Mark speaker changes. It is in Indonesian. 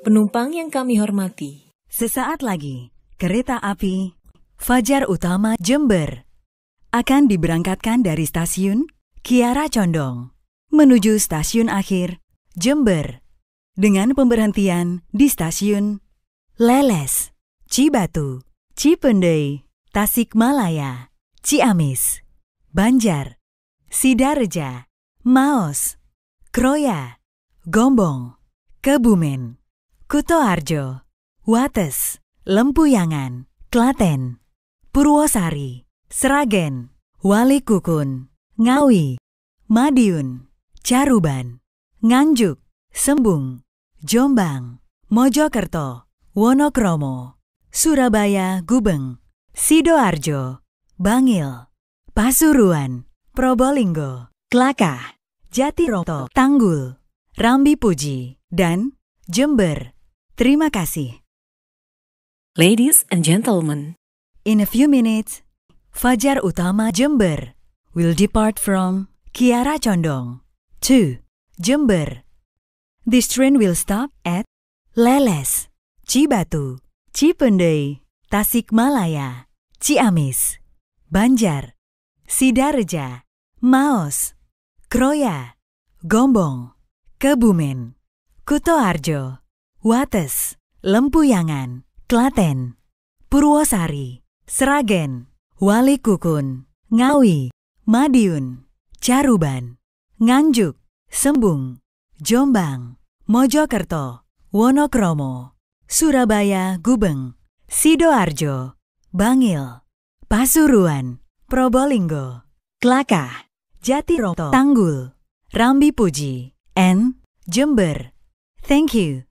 Speaker 1: Penumpang yang kami hormati. Sesaat lagi, kereta api Fajar Utama Jember akan diberangkatkan dari stasiun Kiara Condong menuju stasiun akhir Jember dengan pemberhentian di stasiun Leles, Cibatu, Cipendei, Tasikmalaya, Ciamis, Banjar, Sidareja, Maos, Kroya, Gombong, Kebumen. Kuto Arjo, Wates, Lempuyangan, Klaten, Purwosari, Seragen, Wali Kukun, Ngawi, Madiun, Caruban, Nganjuk, Sembung, Jombang, Mojokerto, Wonokromo, Surabaya Gubeng, Sidoarjo, Bangil, Pasuruan, Probolinggo, Klakah, Jatiroto, Tanggul, Rambi Puji, dan Jember. Terima kasih. Ladies and gentlemen, in a few minutes, Fajar Utama Jember will depart from Kiara Condong to Jember. This train will stop at Leles, Cibatu, Cipendei, Tasikmalaya, Ciamis, Banjar, Sidareja, Maos, Kroya, Gombong, Kebumen, Kutoarjo. Wates, Lempuyangan, Klaten, Purwosari, Seragen, Walikukun, Ngawi, Madiun, Caruban, Nganjuk, Sembung, Jombang, Mojokerto, Wonokromo, Surabaya, Gubeng, Sidoarjo, Bangil, Pasuruan, Probolinggo, Klakah, Jatiroto, Tanggul, Rambi Puji, N, Jember. Thank you.